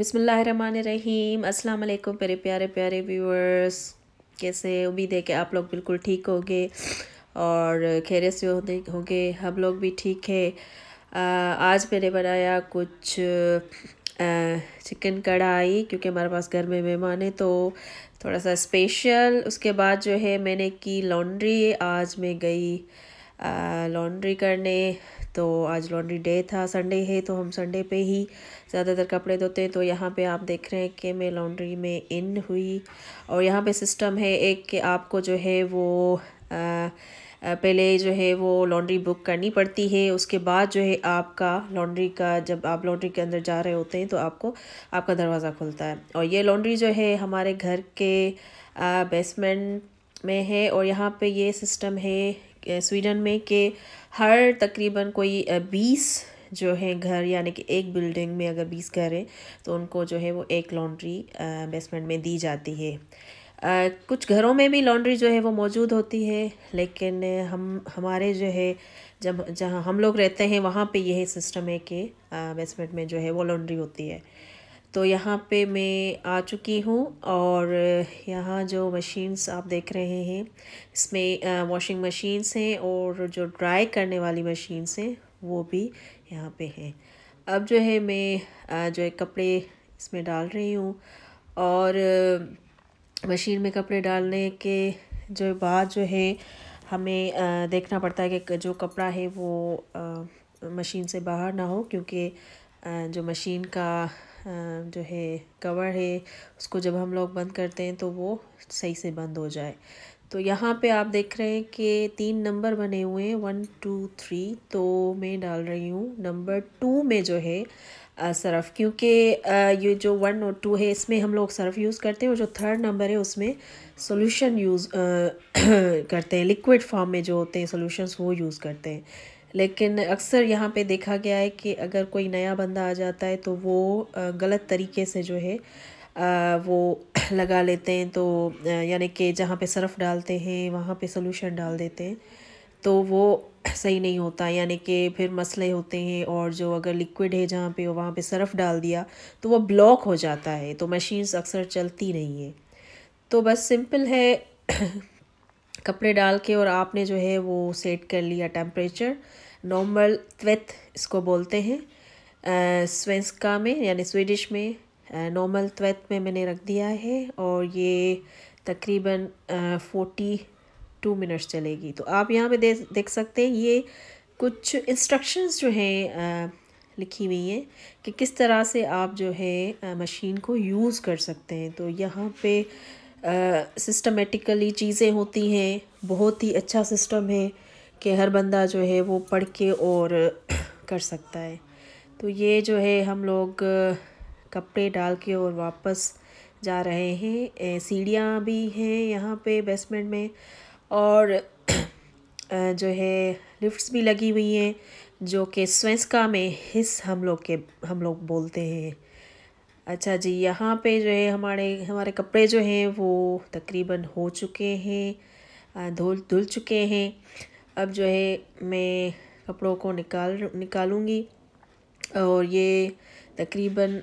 बिसमीम अस्सलाम वालेकुम मेरे प्यारे प्यारे व्यूअर्स कैसे उम्मीद है कि आप लोग बिल्कुल ठीक होंगे और खैर से होंगे हम लोग भी ठीक है आज मैंने बनाया कुछ चिकन कढ़ाई क्योंकि हमारे पास घर में मेहमान है तो थोड़ा सा स्पेशल उसके बाद जो है मैंने की लॉन्ड्री आज मैं गई लॉन्ड्री करने तो आज लॉन्ड्री डे था संडे है तो हम संडे पे ही ज़्यादातर कपड़े धोते हैं तो यहाँ पे आप देख रहे हैं कि मैं लॉन्ड्री में इन हुई और यहाँ पे सिस्टम है एक कि आपको जो है वो आ, पहले जो है वो लॉन्ड्री बुक करनी पड़ती है उसके बाद जो है आपका लॉन्ड्री का जब आप लॉन्ड्री के अंदर जा रहे होते हैं तो आपको आपका दरवाज़ा खुलता है और ये लॉन्ड्री जो है हमारे घर के बेसमेंट में है और यहाँ पे ये सिस्टम है स्वीडन में के हर तकरीबन कोई बीस जो है घर यानी कि एक बिल्डिंग में अगर बीस घर हैं तो उनको जो है वो एक लॉन्ड्री बेसमेंट में दी जाती है आ, कुछ घरों में भी लॉन्ड्री जो है वो मौजूद होती है लेकिन हम हमारे जो है जब जहाँ हम लोग रहते हैं वहाँ पे यह सिस्टम है कि बेसमेंट में जो है वो लॉन्ड्री होती है तो यहाँ पे मैं आ चुकी हूँ और यहाँ जो मशीन्स आप देख रहे हैं इसमें वॉशिंग मशीन्स हैं और जो ड्राई करने वाली मशीन्स हैं वो भी यहाँ पे हैं अब जो है मैं जो है कपड़े इसमें डाल रही हूँ और मशीन में कपड़े डालने के जो बाद जो है हमें देखना पड़ता है कि जो कपड़ा है वो मशीन से बाहर ना हो क्योंकि जो मशीन का जो है कवर है उसको जब हम लोग बंद करते हैं तो वो सही से बंद हो जाए तो यहाँ पे आप देख रहे हैं कि तीन नंबर बने हुए हैं वन टू थ्री तो मैं डाल रही हूँ नंबर टू में जो है सरफ़ क्योंकि ये जो वन और टू है इसमें हम लोग सरफ़ यूज़ करते हैं और जो थर्ड नंबर है उसमें सोल्यूशन यूज़ करते हैं लिक्विड फॉर्म में जो होते हैं सॉल्यूशंस वो यूज़ करते हैं लेकिन अक्सर यहाँ पे देखा गया है कि अगर कोई नया बंदा आ जाता है तो वो गलत तरीके से जो है वो लगा लेते हैं तो यानी कि जहाँ पे सर्फ डालते हैं वहाँ पे सोल्यूशन डाल देते हैं तो वो सही नहीं होता यानी कि फिर मसले होते हैं और जो अगर लिक्विड है जहाँ पे वहाँ पे सर्फ डाल दिया तो वो ब्लॉक हो जाता है तो मशीन्स अक्सर चलती नहीं है तो बस सिंपल है कपड़े डाल के और आपने जो है वो सेट कर लिया टेम्परेचर नॉर्मल त्वेत इसको बोलते हैं स्वेंस्का में यानी स्वीडिश में नॉर्मल त्वेत में मैंने रख दिया है और ये तकरीबन फोर्टी टू मिनट्स चलेगी तो आप यहाँ पे दे देख सकते हैं ये कुछ इंस्ट्रक्शंस जो हैं लिखी हुई हैं कि किस तरह से आप जो है मशीन को यूज़ कर सकते हैं तो यहाँ पे सिस्टमेटिकली चीज़ें होती हैं बहुत ही अच्छा सिस्टम है कि हर बंदा जो है वो पढ़ के और कर सकता है तो ये जो है हम लोग कपड़े डाल के और वापस जा रहे हैं सीढ़ियाँ भी हैं यहाँ पे बेसमेंट में और जो है लिफ्ट्स भी लगी हुई हैं जो कि स्वेंसका में हिस हम लोग के हम लोग बोलते हैं अच्छा जी यहाँ पे जो है हमारे हमारे कपड़े जो हैं वो तकरीबन हो चुके हैं धुल धुल चुके हैं अब जो है मैं कपड़ों को निकाल निकालूँगी और ये तकरीबन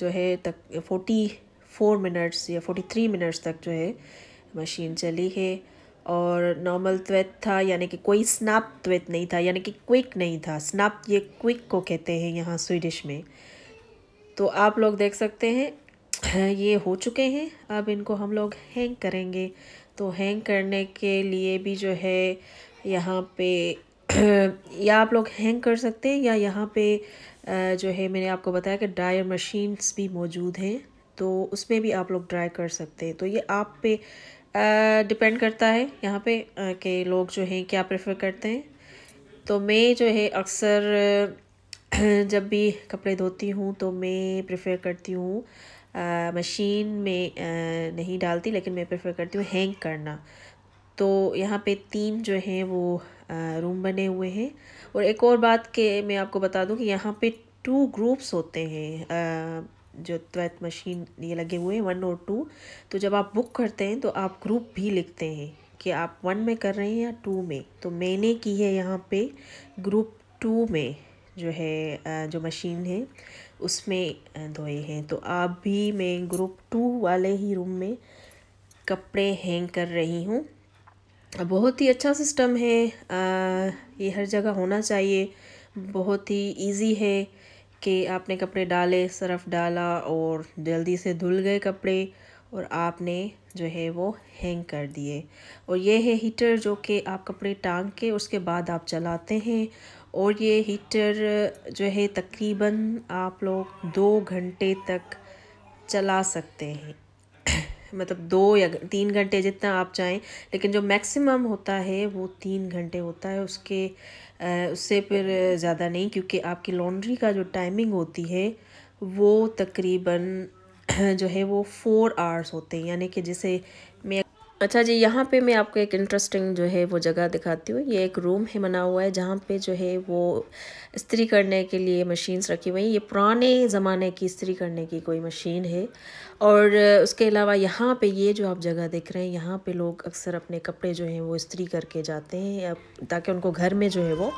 जो है तक फोटी फोर मिनट्स या फोटी थ्री मिनट्स तक जो है मशीन चली है और नॉर्मल त्वेत था यानी कि कोई स्नैप त्वेत नहीं था यानी कि क्विक नहीं था स्नैप ये क्विक को कहते हैं यहाँ स्वीडिश में तो आप लोग देख सकते हैं ये हो चुके हैं अब इनको हम लोग हैंग करेंगे तो हैंग करने के लिए भी जो है यहाँ पे या आप लोग हैंग कर सकते हैं या यहाँ पे जो है मैंने आपको बताया कि ड्रायर मशीन्स भी मौजूद हैं तो उसमें भी आप लोग ड्राई कर सकते हैं तो ये आप पे डिपेंड करता है यहाँ पे कि लोग जो हैं क्या प्रेफर करते हैं तो मैं जो है अक्सर जब भी कपड़े धोती हूँ तो मैं प्रेफर करती हूँ मशीन में नहीं डालती लेकिन मैं प्रेफर करती हूँ हैंग करना तो यहाँ पे तीन जो हैं वो रूम बने हुए हैं और एक और बात के मैं आपको बता दूँ कि यहाँ पे टू ग्रुप्स होते हैं जो त्वैत मशीन ये लगे हुए हैं वन और टू तो जब आप बुक करते हैं तो आप ग्रुप भी लिखते हैं कि आप वन में कर रहे हैं या टू में तो मैंने की है यहाँ पे ग्रुप टू में जो है जो मशीन है उसमें धोए हैं तो आप भी मैं ग्रुप टू वाले ही रूम में कपड़े हैंग कर रही हूँ बहुत ही अच्छा सिस्टम है आ, ये हर जगह होना चाहिए बहुत ही इजी है कि आपने कपड़े डाले सरफ डाला और जल्दी से धुल गए कपड़े और आपने जो है वो हैंग कर दिए और ये है हीटर जो कि आप कपड़े टांग के उसके बाद आप चलाते हैं और ये हीटर जो है तकरीबन आप लोग दो घंटे तक चला सकते हैं मतलब दो या तीन घंटे जितना आप चाहें लेकिन जो मैक्सिमम होता है वो तीन घंटे होता है उसके उससे फिर ज़्यादा नहीं क्योंकि आपकी लॉन्ड्री का जो टाइमिंग होती है वो तकरीबन जो है वो फोर आवर्स होते हैं यानी कि जैसे मैं अच्छा जी यहाँ पे मैं आपको एक इंटरेस्टिंग जो है वो जगह दिखाती हूँ ये एक रूम है बना हुआ है जहाँ पे जो है वो स्त्री करने के लिए मशीन्स रखी हुई हैं ये पुराने ज़माने की स्त्री करने की कोई मशीन है और उसके अलावा यहाँ पे ये जो आप जगह देख रहे हैं यहाँ पे लोग अक्सर अपने कपड़े जो हैं वो इस्त्री करके जाते हैं ताकि उनको घर में जो है वो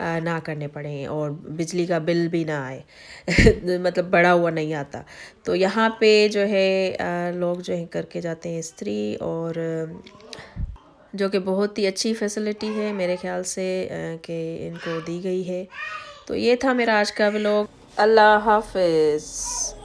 ना करने पड़े और बिजली का बिल भी ना आए मतलब बड़ा हुआ नहीं आता तो यहाँ पे जो है लोग जो है करके जाते हैं इस्त्री और जो कि बहुत ही अच्छी फैसिलिटी है मेरे ख्याल से कि इनको दी गई है तो ये था मेरा आज का व्लॉग अल्लाह हाफिज़